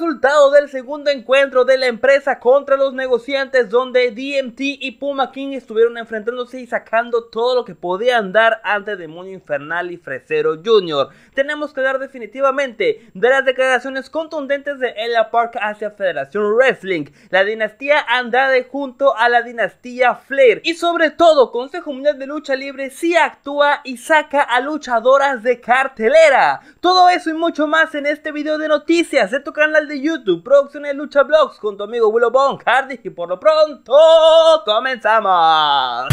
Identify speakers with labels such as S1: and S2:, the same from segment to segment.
S1: resultado del segundo encuentro de la empresa contra los negociantes donde DMT y Puma King estuvieron enfrentándose y sacando todo lo que podían dar ante Demonio Infernal y Fresero Jr. Tenemos que dar definitivamente de las declaraciones contundentes de Ella Park hacia Federación Wrestling, la dinastía de junto a la dinastía Flair y sobre todo Consejo Mundial de Lucha Libre si actúa y saca a luchadoras de cartelera. Todo eso y mucho más en este video de noticias de tu canal de YouTube Producciones Lucha Blogs con tu amigo Willow Bon Hardy y por lo pronto comenzamos.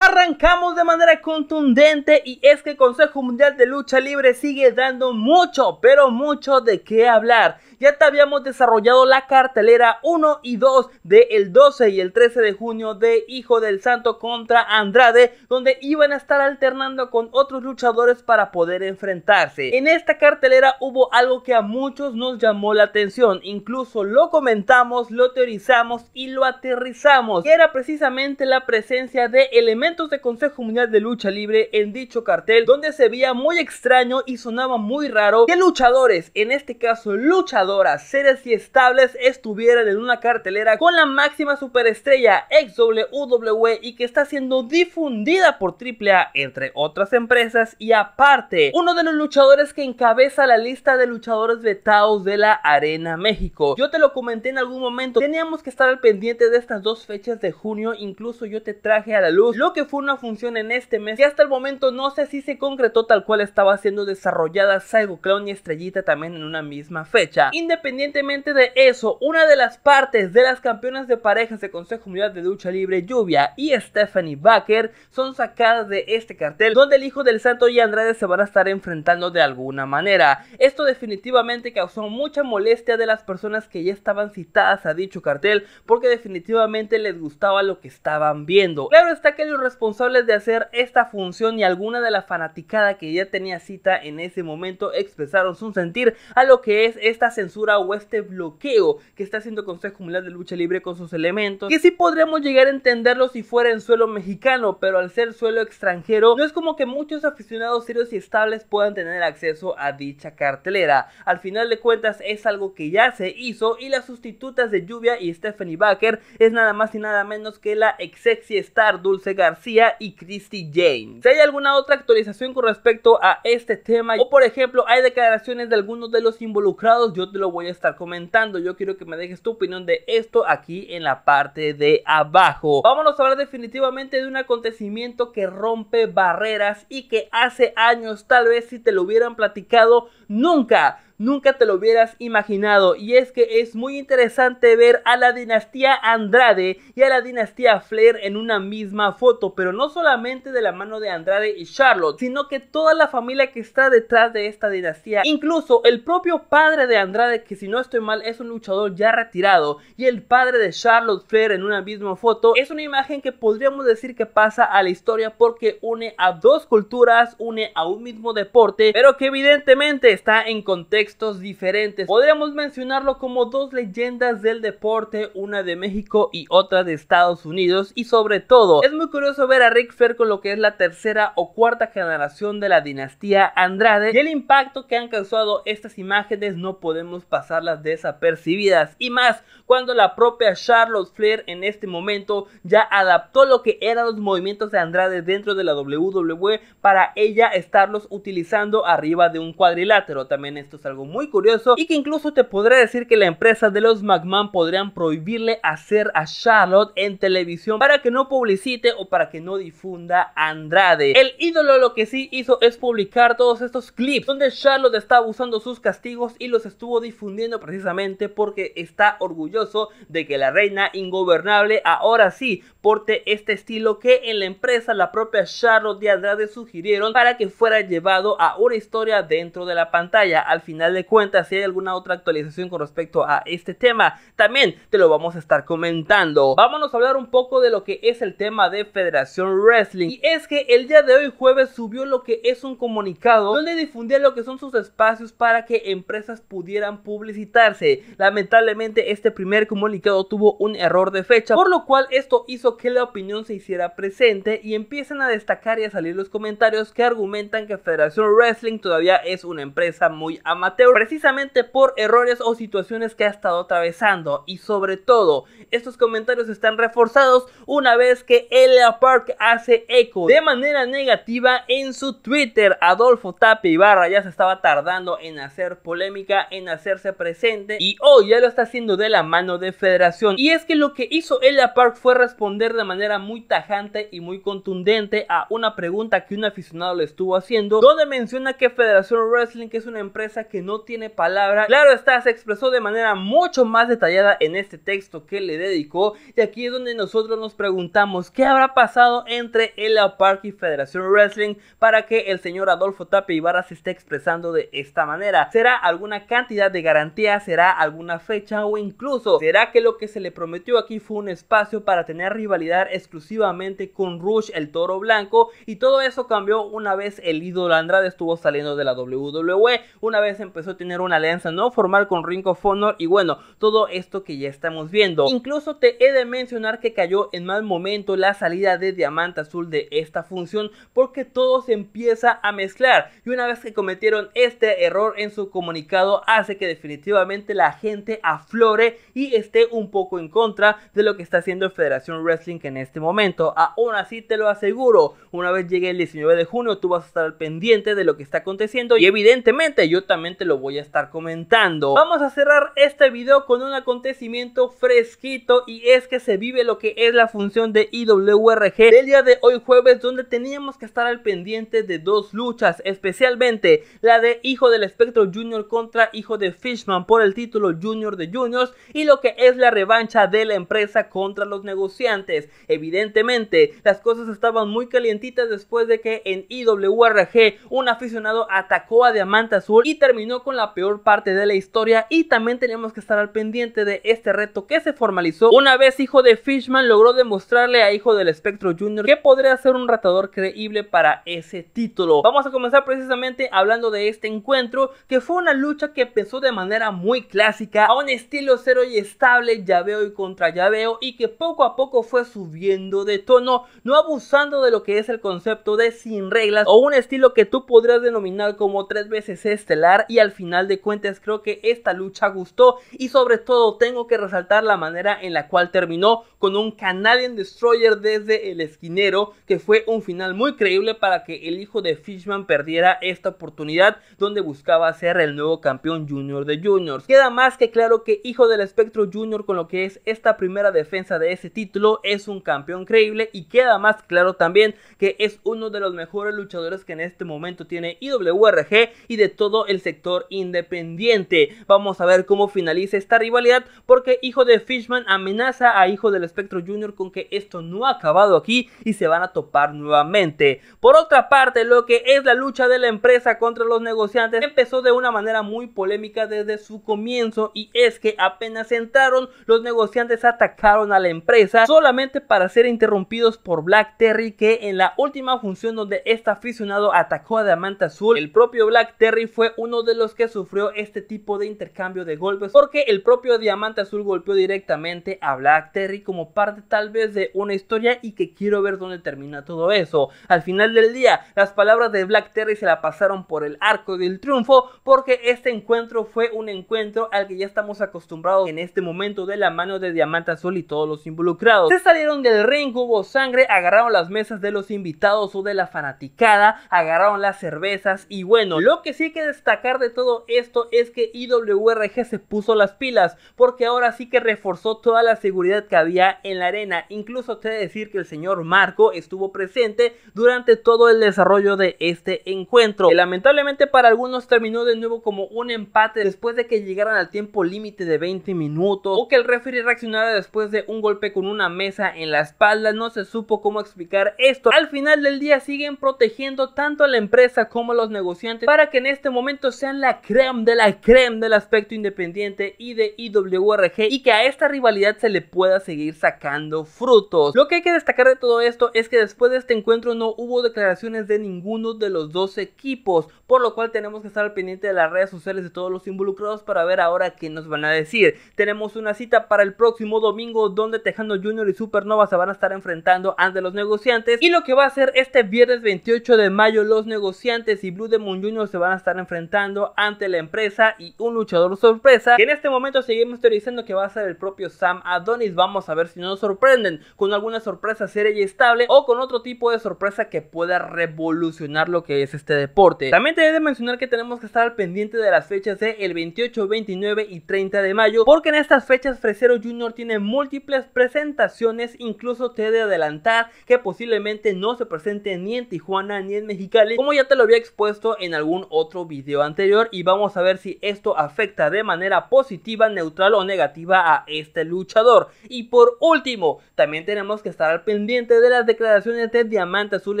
S1: arrancamos de manera contundente y es que el Consejo Mundial de Lucha Libre sigue dando mucho, pero mucho de qué hablar. Ya te habíamos desarrollado la cartelera 1 y 2 del 12 y el 13 de junio de Hijo del Santo contra Andrade, donde iban a estar alternando con otros luchadores para poder enfrentarse. En esta cartelera hubo algo que a muchos nos llamó la atención, incluso lo comentamos, lo teorizamos y lo aterrizamos, que era precisamente la presencia de elementos este Consejo Mundial de Lucha Libre en dicho cartel, donde se veía muy extraño y sonaba muy raro que luchadores, en este caso luchadoras, seres y estables, estuvieran en una cartelera con la máxima superestrella XWW y que está siendo difundida por AAA, entre otras empresas, y aparte, uno de los luchadores que encabeza la lista de luchadores vetados de la Arena México. Yo te lo comenté en algún momento, teníamos que estar al pendiente de estas dos fechas de junio, incluso yo te traje a la luz lo que fue una función en este mes y hasta el momento no sé si se concretó tal cual estaba siendo desarrollada Clown y Estrellita también en una misma fecha. Independientemente de eso, una de las partes de las campeonas de parejas de Consejo Mundial de Ducha Libre Lluvia y Stephanie Baker son sacadas de este cartel donde el hijo del santo y Andrade se van a estar enfrentando de alguna manera. Esto definitivamente causó mucha molestia de las personas que ya estaban citadas a dicho cartel porque definitivamente les gustaba lo que estaban viendo. Claro está que el irresponsable de hacer esta función y alguna de la fanaticada que ya tenía cita en ese momento expresaron su sentir a lo que es esta censura o este bloqueo que está haciendo Consejo Mundial de Lucha Libre con sus elementos, que sí podríamos llegar a entenderlo si fuera en suelo mexicano, pero al ser suelo extranjero no es como que muchos aficionados serios y estables puedan tener acceso a dicha cartelera. Al final de cuentas es algo que ya se hizo y las sustitutas de Lluvia y Stephanie Baker es nada más y nada menos que la ex sexy star Dulce García y Christy Jane. Si hay alguna otra actualización con respecto a este tema o por ejemplo hay declaraciones de algunos de los involucrados, yo te lo voy a estar comentando. Yo quiero que me dejes tu opinión de esto aquí en la parte de abajo. Vámonos a hablar definitivamente de un acontecimiento que rompe barreras y que hace años tal vez si te lo hubieran platicado nunca nunca te lo hubieras imaginado. Y es que es muy interesante ver a la dinastía Andrade y a la dinastía Flair en una misma foto, pero no solamente de la mano de Andrade y Charlotte, sino que toda la familia que está detrás de esta dinastía, incluso el propio padre de Andrade, que si no estoy mal es un luchador ya retirado, y el padre de Charlotte Flair en una misma foto, es una imagen que podríamos decir que pasa a la historia porque une a dos culturas, une a un mismo deporte, pero que evidentemente está en contexto diferentes. Podríamos mencionarlo como dos leyendas del deporte, una de México y otra de Estados Unidos. Y sobre todo, es muy curioso ver a Rick Flair con lo que es la tercera o cuarta generación de la dinastía Andrade. Y el impacto que han causado estas imágenes no podemos pasarlas desapercibidas. Y más cuando la propia Charlotte Flair en este momento ya adaptó lo que eran los movimientos de Andrade dentro de la WWE para ella estarlos utilizando arriba de un cuadrilátero. También esto es algo muy curioso y que incluso te podría decir que la empresa de los McMahon podrían prohibirle hacer a Charlotte en televisión para que no publicite o para que no difunda Andrade. El ídolo lo que sí hizo es publicar todos estos clips donde Charlotte estaba usando sus castigos y los estuvo difundiendo precisamente porque está orgulloso de que la reina ingobernable ahora sí porte este estilo que en la empresa la propia Charlotte de Andrade sugirieron para que fuera llevado a una historia dentro de la pantalla. Al final de cuentas si hay alguna otra actualización con respecto a este tema. También te lo vamos a estar comentando. Vámonos a hablar un poco de lo que es el tema de Federación Wrestling. Y es que el día de hoy jueves subió lo que es un comunicado donde difundía lo que son sus espacios para que empresas pudieran publicitarse. Lamentablemente este primer comunicado tuvo un error de fecha, por lo cual esto hizo que la opinión se hiciera presente y empiezan a destacar y a salir los comentarios que argumentan que Federación Wrestling todavía es una empresa muy amateur precisamente por errores o situaciones que ha estado atravesando. Y sobre todo, estos comentarios están reforzados una vez que Elia Park hace eco de manera negativa en su Twitter. Adolfo Tapi Ibarra ya se estaba tardando en hacer polémica, en hacerse presente y hoy ya lo está haciendo de la mano de Federación. Y es que lo que hizo Elia Park fue responder de manera muy tajante y muy contundente a una pregunta que un aficionado le estuvo haciendo, donde menciona que Federación Wrestling que es una empresa que no tiene palabra. Claro está, se expresó de manera mucho más detallada en este texto que le dedicó. Y aquí es donde nosotros nos preguntamos qué habrá pasado entre el Park y Federación Wrestling para que el señor Adolfo Tapia Ibarra se esté expresando de esta manera. ¿Será alguna cantidad de garantía? ¿Será alguna fecha? ¿O incluso será que lo que se le prometió aquí fue un espacio para tener rivalidad exclusivamente con Rush, el toro blanco? Y todo eso cambió una vez el ídolo Andrade estuvo saliendo de la WWE, una vez en empezó a tener una alianza no formal con Ring of Honor y bueno, todo esto que ya estamos viendo. Incluso te he de mencionar que cayó en mal momento la salida de Diamante Azul de esta función porque todo se empieza a mezclar y una vez que cometieron este error en su comunicado hace que definitivamente la gente aflore y esté un poco en contra de lo que está haciendo Federación Wrestling en este momento. Aún así te lo aseguro, una vez llegue el 19 de junio tú vas a estar pendiente de lo que está aconteciendo y evidentemente yo también te lo voy a estar comentando. Vamos a cerrar este video con un acontecimiento fresquito y es que se vive lo que es la función de IWRG el día de hoy jueves donde teníamos que estar al pendiente de dos luchas, especialmente la de Hijo del Espectro Junior contra Hijo de Fishman por el título Junior de Juniors y lo que es la revancha de la empresa contra los negociantes. Evidentemente, las cosas estaban muy calientitas después de que en IWRG un aficionado atacó a Diamante Azul y terminó con la peor parte de la historia y también tenemos que estar al pendiente de este reto que se formalizó una vez hijo de Fishman logró demostrarle a hijo del Espectro Junior que podría ser un ratador creíble para ese título. Vamos a comenzar precisamente hablando de este encuentro que fue una lucha que empezó de manera muy clásica a un estilo cero y estable llaveo y contra llaveo y que poco a poco fue subiendo de tono no abusando de lo que es el concepto de sin reglas o un estilo que tú podrías denominar como tres veces estelar y al final de cuentas creo que esta lucha gustó y sobre todo tengo que resaltar la manera en la cual terminó con un Canadian Destroyer desde el esquinero que fue un final muy creíble para que el hijo de Fishman perdiera esta oportunidad donde buscaba ser el nuevo campeón junior de juniors. Queda más que claro que hijo del espectro junior con lo que es esta primera defensa de ese título es un campeón creíble y queda más claro también que es uno de los mejores luchadores que en este momento tiene IWRG y de todo el sector independiente. Vamos a ver cómo finaliza esta rivalidad porque hijo de Fishman amenaza a hijo del Espectro Junior con que esto no ha acabado aquí y se van a topar nuevamente. Por otra parte, lo que es la lucha de la empresa contra los negociantes empezó de una manera muy polémica desde su comienzo y es que apenas entraron los negociantes atacaron a la empresa solamente para ser interrumpidos por Black Terry que en la última función donde este aficionado atacó a Diamante Azul, el propio Black Terry fue uno de los que sufrió este tipo de intercambio de golpes porque el propio Diamante Azul golpeó directamente a Black Terry como parte tal vez de una historia y que quiero ver dónde termina todo eso. Al final del día, las palabras de Black Terry se la pasaron por el arco del triunfo porque este encuentro fue un encuentro al que ya estamos acostumbrados en este momento de la mano de Diamante Azul y todos los involucrados. Se salieron del ring, hubo sangre, agarraron las mesas de los invitados o de la fanaticada, agarraron las cervezas y bueno, lo que sí hay que destacar todo esto es que IWRG se puso las pilas, porque ahora sí que reforzó toda la seguridad que había en la arena. Incluso te decir que el señor Marco estuvo presente durante todo el desarrollo de este encuentro. lamentablemente para algunos terminó de nuevo como un empate después de que llegaran al tiempo límite de 20 minutos o que el referee reaccionara después de un golpe con una mesa en la espalda. No se supo cómo explicar esto. Al final del día siguen protegiendo tanto a la empresa como a los negociantes para que en este momento sean la creme de la creme del aspecto independiente y de IWRG y que a esta rivalidad se le pueda seguir sacando frutos. Lo que hay que destacar de todo esto es que después de este encuentro no hubo declaraciones de ninguno de los dos equipos, por lo cual tenemos que estar al pendiente de las redes sociales de todos los involucrados para ver ahora qué nos van a decir. Tenemos una cita para el próximo domingo donde Tejano Junior y Supernova se van a estar enfrentando ante los negociantes y lo que va a ser este viernes 28 de mayo los negociantes y Blue Demon Junior se van a estar enfrentando ante la empresa y un luchador sorpresa. Que en este momento seguimos teorizando que va a ser el propio Sam Adonis. Vamos a ver si nos sorprenden con alguna sorpresa seria y estable o con otro tipo de sorpresa que pueda revolucionar lo que es este deporte. También te he de mencionar que tenemos que estar al pendiente de las fechas de el 28, 29 y 30 de mayo porque en estas fechas Fresero Junior tiene múltiples presentaciones, incluso te he de adelantar que posiblemente no se presente ni en Tijuana ni en Mexicali, como ya te lo había expuesto en algún otro video anterior y vamos a ver si esto afecta de manera positiva, neutral o negativa a este luchador. Y por último, también tenemos que estar al pendiente de las declaraciones de Diamante Azul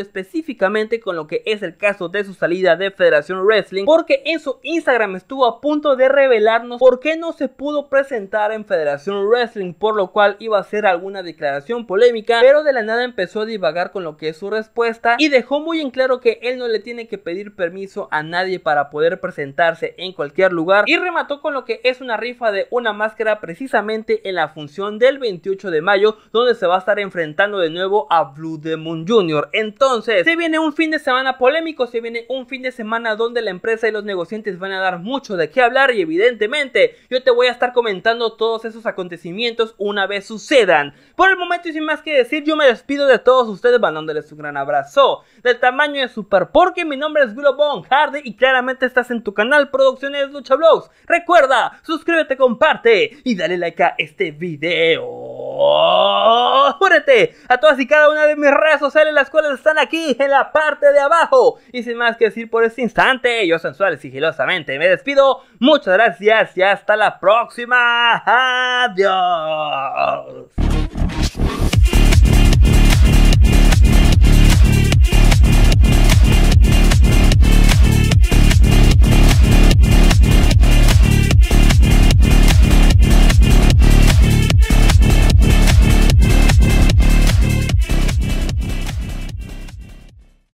S1: específicamente con lo que es el caso de su salida de Federación Wrestling, porque en su Instagram estuvo a punto de revelarnos por qué no se pudo presentar en Federación Wrestling, por lo cual iba a ser alguna declaración polémica, pero de la nada empezó a divagar con lo que es su respuesta y dejó muy en claro que él no le tiene que pedir permiso a nadie para poder presentar sentarse en cualquier lugar y remató con lo que es una rifa de una máscara precisamente en la función del 28 de mayo donde se va a estar enfrentando de nuevo a Blue Demon Jr. Entonces se viene un fin de semana polémico, se viene un fin de semana donde la empresa y los negociantes van a dar mucho de qué hablar y evidentemente yo te voy a estar comentando todos esos acontecimientos una vez sucedan. Por el momento y sin más que decir yo me despido de todos ustedes mandándoles un gran abrazo del tamaño de Super porque mi nombre es Globo Hardy y claramente estás en tu canal Producciones Lucha Blogs. Recuerda, suscríbete, comparte y dale like a este video. Júrate a todas y cada una de mis redes sociales, las cuales están aquí en la parte de abajo. Y sin más que decir por este instante, yo sensual sigilosamente me despido. Muchas gracias y hasta la próxima. Adiós.